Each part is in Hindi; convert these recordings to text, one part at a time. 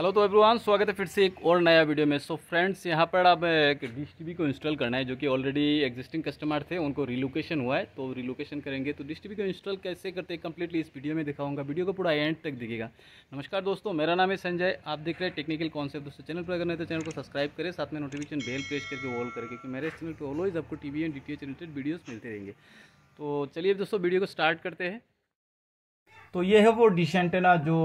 हेलो तो एवरीवन स्वागत है फिर से एक और नया वीडियो में सो फ्रेंड्स यहाँ पर अब एक डिश टी को इंस्टॉल करना है जो कि ऑलरेडी एग्जिस्टिंग कस्टमर थे उनको रिलोकेशन हुआ है तो रिलोकेशन करेंगे तो डिश टी को इंस्टॉल कैसे करते हैं कंप्लीटली इस वीडियो में दिखाऊंगा वीडियो को पूरा एंड तक दिखेगा नमस्कार दोस्तों मेरा नाम है संजय आप देख रहे हैं टेक्निकल कॉन्सेप्ट दोस्तों चैनल पर अगर नहीं तो चैनल को सब्सक्राइब करें साथ में नोटिफिकेशन बेल प्रेस करके ऑल करके कि मेरे चैनल पर ऑलवेज आपको T V and D T H related videos मिलते रहेंगे तो चलिए दोस्तों वीडियो को स्टार्ट करते हैं तो ये है वो डिश एंटेना जो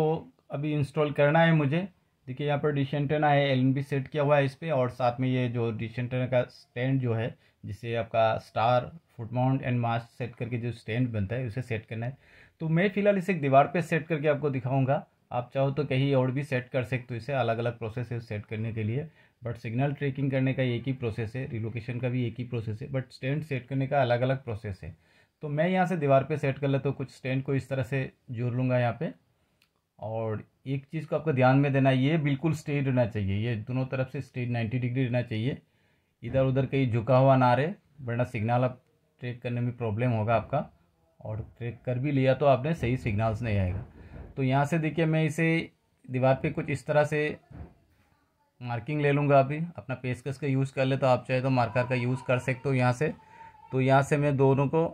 अभी इंस्टॉल करना है मुझे देखिए यहाँ पर डिशेंटना है एल सेट किया हुआ है इस पर और साथ में ये जो डिशेंटन का स्टैंड जो है जिसे आपका स्टार फुटमाउंड एंड मास्क सेट करके जो स्टैंड बनता है उसे सेट करना है तो मैं फिलहाल इसे दीवार पे सेट करके आपको दिखाऊंगा आप चाहो तो कहीं और भी सेट कर सकते हो इसे अलग अलग प्रोसेस है सेट करने के लिए बट सिग्नल ट्रैकिंग करने का एक ही प्रोसेस है रिलोकेशन का भी एक ही प्रोसेस है बट स्टैंड सेट करने का अलग अलग प्रोसेस है तो मैं यहाँ से दीवार पे सेट कर ले तो कुछ स्टैंड को इस तरह से जोड़ लूँगा यहाँ पे और एक चीज़ को आपको ध्यान में देना ये बिल्कुल स्टेड रहना चाहिए ये दोनों तरफ से स्टेड नाइन्टी डिग्री रहना चाहिए इधर उधर कहीं झुका हुआ ना रहे वरना सिग्नल आप ट्रेक करने में प्रॉब्लम होगा आपका और ट्रेक कर भी लिया तो आपने सही सिग्नल्स नहीं आएगा तो यहाँ से देखिए मैं इसे दीवार पे कुछ इस तरह से मार्किंग ले लूँगा अभी अपना पेशकश का यूज़ कर ले तो आप चाहे तो मार्कर का यूज़ कर सकते हो यहाँ से तो यहाँ से मैं दोनों को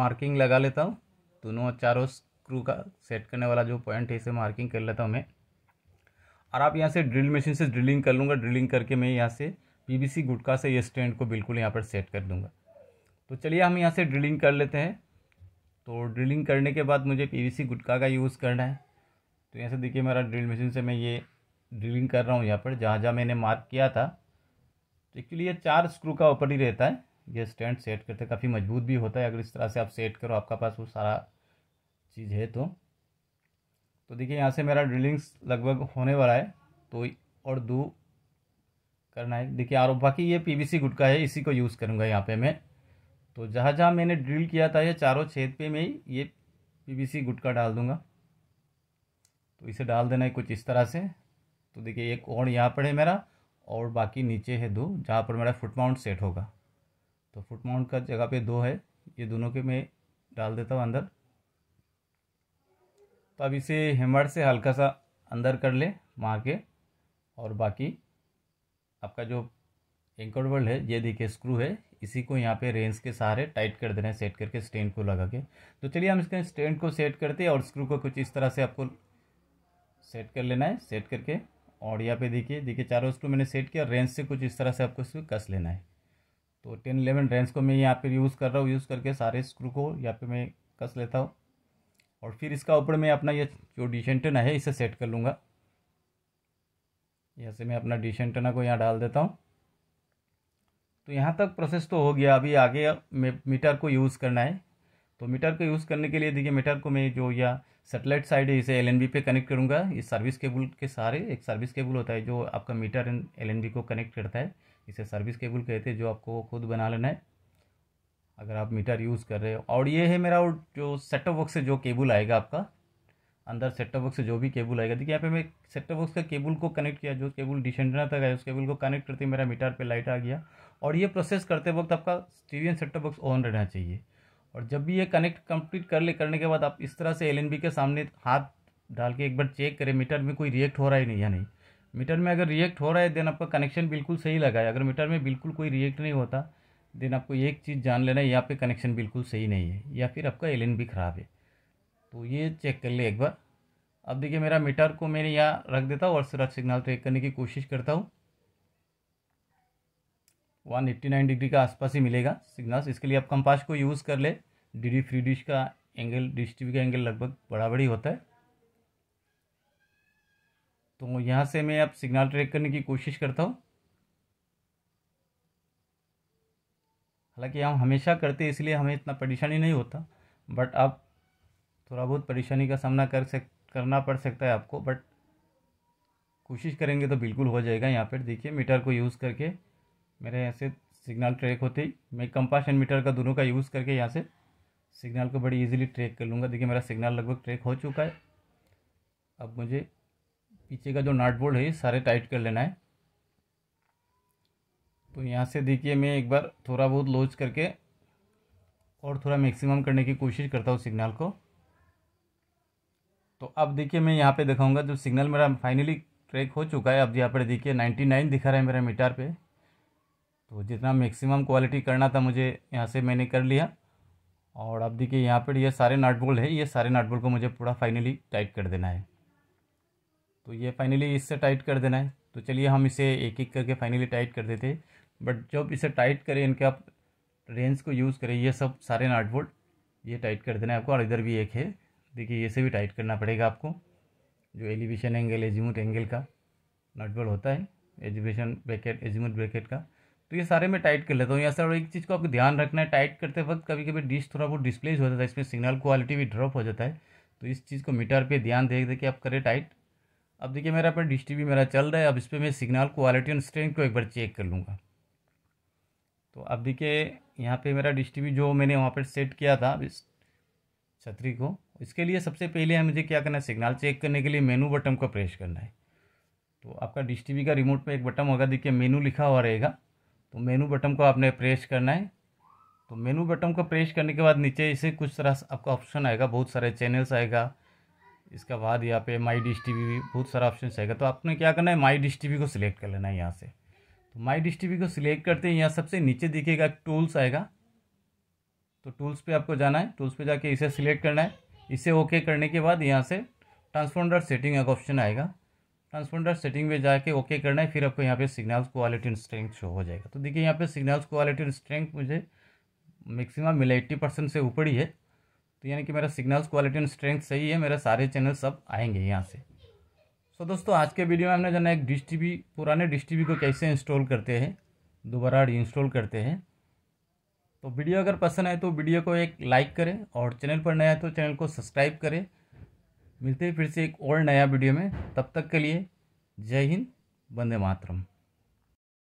मार्किंग लगा लेता हूँ दोनों चारों स्क्रू का सेट करने वाला जो पॉइंट है इसे मार्किंग कर लेता हूँ मैं और आप यहाँ से ड्रिल मशीन से ड्रिलिंग कर लूँगा ड्रिलिंग करके मैं यहाँ से पीबीसी गुटका से ये स्टैंड को बिल्कुल यहाँ पर सेट कर दूँगा तो चलिए हम यहाँ से ड्रिलिंग कर लेते हैं तो ड्रिलिंग करने के बाद मुझे पी गुटका का यूज़ करना है तो यहाँ से देखिए मेरा ड्रिल मशीन से मैं ये ड्रिलिंग कर रहा हूँ यहाँ पर जहाँ जहाँ मैंने मार्क किया था तो एक्चुअली ये चार स्क्रू का ऊपर ही रहता है ये स्टैंड सेट करते काफ़ी मजबूत भी होता है अगर इस तरह से आप सेट करो आपका पास वो सारा चीज़ है तो तो देखिए यहाँ से मेरा ड्रिलिंग्स लगभग होने वाला है तो और दो करना है देखिए आरोप बाकी ये पीवीसी गुटका है इसी को यूज़ करूँगा यहाँ पे मैं तो जहाँ जहाँ मैंने ड्रिल किया था ये चारों छेद पे मैं ये पीवीसी गुटका डाल दूँगा तो इसे डाल देना है कुछ इस तरह से तो देखिए एक और यहाँ पर है मेरा और बाकी नीचे है दो जहाँ पर मेरा फुट माउंट सेट होगा तो फुट माउंट का जगह पर दो है ये दोनों के मैं डाल देता हूँ अंदर तो अब इसे हेमर से हल्का सा अंदर कर ले मार के और बाकी आपका जो एंकर वर्ल्ड है ये देखिए स्क्रू है इसी को यहाँ पे रेंज के सहारे टाइट कर देना है सेट करके स्टैंड को लगा के तो चलिए हम इसके स्टैंड को सेट करते हैं और स्क्रू को कुछ इस तरह से आपको सेट कर लेना है सेट करके और यहाँ पे देखिए देखिए चारों स्क्रू मैंने सेट किया रेंज से कुछ इस तरह से आपको इसको कस लेना है तो टेन इलेवन रेंज को मैं यहाँ पर यूज़ कर रहा हूँ यूज़ करके सारे स्क्रू को यहाँ पर मैं कस लेता हूँ और फिर इसका ऊपर मैं अपना ये जो डिशेंटना है इसे सेट कर लूँगा यहाँ से मैं अपना डिशेंटना को यहाँ डाल देता हूँ तो यहाँ तक प्रोसेस तो हो गया अभी आगे मीटर को यूज़ करना है तो मीटर को यूज़ करने के लिए देखिए मीटर को मैं जो या सेटेलाइट साइड है इसे एल पे कनेक्ट करूँगा इस सर्विस केबल के सारे एक सर्विस केबल होता है जो आपका मीटर एल को कनेक्ट करता है इसे सर्विस केबल कहते हैं जो आपको खुद बना लेना है अगर आप मीटर यूज़ कर रहे हो और ये है मेरा जो सेटअप बॉक्स से जो केबल आएगा आपका अंदर सेटअप बॉक्स से जो भी केबल आएगा देखिए यहाँ पे मैं सेटअप बॉक्स का केबल को कनेक्ट किया जो केबल डिश तक आया उस केबल को कनेक्ट करते मेरा मीटर पे लाइट आ गया और ये प्रोसेस करते वक्त आपका टी सेटअप बॉक्स ऑन रहना चाहिए और जब भी ये कनेक्ट कंप्लीट कर ले करने के बाद आप इस तरह से एल के सामने हाथ डाल के एक बार चेक करें मीटर में कोई रिएक्ट हो रहा है नहीं या नहीं मीटर में अगर रिएक्ट हो रहा है देन आपका कनेक्शन बिल्कुल सही लगा है अगर मीटर में बिल्कुल कोई रिएक्ट नहीं होता देन आपको एक चीज़ जान लेना है यहाँ पे कनेक्शन बिल्कुल सही नहीं है या फिर आपका एल भी ख़राब है तो ये चेक कर ले एक बार अब देखिए मेरा मीटर को मैंने यहाँ रख देता हूँ और सिर्फ सिग्नल ट्रेक करने की कोशिश करता हूँ वन एट्टी नाइन डिग्री का आसपास ही मिलेगा सिग्नल्स इसके लिए आप कंपास को यूज़ कर ले डी डी फ्री डिश का एंगल डिश टी का एंगल लगभग बड़ा बड़ी होता है तो यहाँ से मैं अब सिग्नल ट्रैक करने की कोशिश करता हूँ हालांकि हम हमेशा करते इसलिए हमें इतना परेशानी नहीं होता बट अब थोड़ा बहुत परेशानी का सामना कर सक करना पड़ सकता है आपको बट कोशिश करेंगे तो बिल्कुल हो जाएगा यहाँ पर देखिए मीटर को यूज़ करके मेरे यहाँ से सिग्नल ट्रैक होते ही मैं कंपास एंड मीटर का दोनों का यूज़ करके यहाँ से सिग्नल को बड़ी इजीली ट्रैक कर लूँगा देखिए मेरा सिग्नल लगभग ट्रैक हो चुका है अब मुझे पीछे का जो नाट बोल्ट है सारे टाइट कर लेना है तो यहाँ से देखिए मैं एक बार थोड़ा बहुत लॉज करके और थोड़ा मैक्सिमम करने की कोशिश करता हूँ सिग्नल को तो अब देखिए मैं यहाँ पे दिखाऊंगा जो सिग्नल मेरा फाइनली ट्रैक हो चुका है अब यहाँ पर देखिए 99 दिखा रहा है मेरा मीटर पे तो जितना मैक्सिमम क्वालिटी करना था मुझे यहाँ से मैंने कर लिया और अब देखिए यहाँ पर ये सारे नाट बोल्ट है ये सारे नाट बोल्ट को मुझे पूरा फाइनली टाइट कर देना है तो ये फाइनली इससे टाइट कर देना है तो चलिए हम इसे एक एक करके फाइनली टाइट कर देते हैं बट जब इसे टाइट करें इनके आप रेंज को यूज़ करें ये सब सारे नाट बोल्ट ये टाइट कर देना है आपको और इधर भी एक है देखिए ये से भी टाइट करना पड़ेगा आपको जो एलिवेशन एंगल एजिमूट एंगल का नट बोल्ट होता है एजिवेशन ब्रैकेट एजिमूट ब्रैकेट का तो ये सारे में टाइट कर लेता हूँ यहाँ सर एक चीज़ को आपको ध्यान रखना है टाइट करते वक्त कभी कभी डिश थोड़ा बहुत डिस्प्लेज हो जाता है इसमें सिग्नल क्वालिटी भी ड्रॉप हो जाता है तो इस चीज़ को मीटर पर ध्यान दे देखिए आप करें टाइट अब देखिए मेरा पर डिश टी मेरा चल रहा है अब इस पर मैं सिग्नल क्वालिटी एंड स्ट्रेंथ को एक बार चेक कर लूँगा तो अब देखिए यहाँ पे मेरा डिस्ट्रीब्यूट जो मैंने वहाँ पर सेट किया था इस छतरी को इसके लिए सबसे पहले मुझे क्या करना है सिग्नल चेक करने के लिए मेनू बटन को प्रेस करना है तो आपका डिश टी का रिमोट पे एक बटन होगा देखिए मेनू लिखा हुआ रहेगा तो मेनू बटन को आपने प्रेस करना है तो मेनू बटन को प्रेस करने के बाद नीचे इसे कुछ तरह से आपका ऑप्शन आएगा बहुत सारे चैनल्स आएगा इसके बाद यहाँ पे माई डिश टी बहुत सारा ऑप्शन आएगा तो आपने क्या करना है माई डिश टी को सिलेक्ट कर लेना है यहाँ से तो माई डिस्ट्रीबी को सिलेक्ट करते हैं यहाँ सबसे नीचे दिखेगा टूल्स आएगा तो टूल्स पे आपको जाना है टूल्स पे जाके इसे सिलेक्ट करना है इसे ओके okay करने के बाद यहाँ से ट्रांसपोंडर सेटिंग का ऑप्शन आएगा ट्रांसपोंडर सेटिंग में जाके ओके okay करना है फिर आपको यहाँ पे signals quality and strength show हो जाएगा तो देखिए यहाँ पे सिग्नल्स क्वालिटी एंड स्ट्रेंथ मुझे मैक्सिमम मिला एट्टी परसेंट से ऊपर ही है तो यानी कि मेरा सिग्नल्स क्वालिटी एंड स्ट्रेंथ सही है मेरे सारे चैनल सब आएंगे यहाँ से सो so, दोस्तों आज के वीडियो में हमने जाना एक डिश टी पुराने डिश टी को कैसे इंस्टॉल करते हैं दोबारा इंस्टॉल करते हैं तो वीडियो अगर पसंद आए तो वीडियो को एक लाइक करें और चैनल पर नया है तो चैनल को सब्सक्राइब करें मिलते हैं फिर से एक और नया वीडियो में तब तक के लिए जय हिंद वंदे मातरम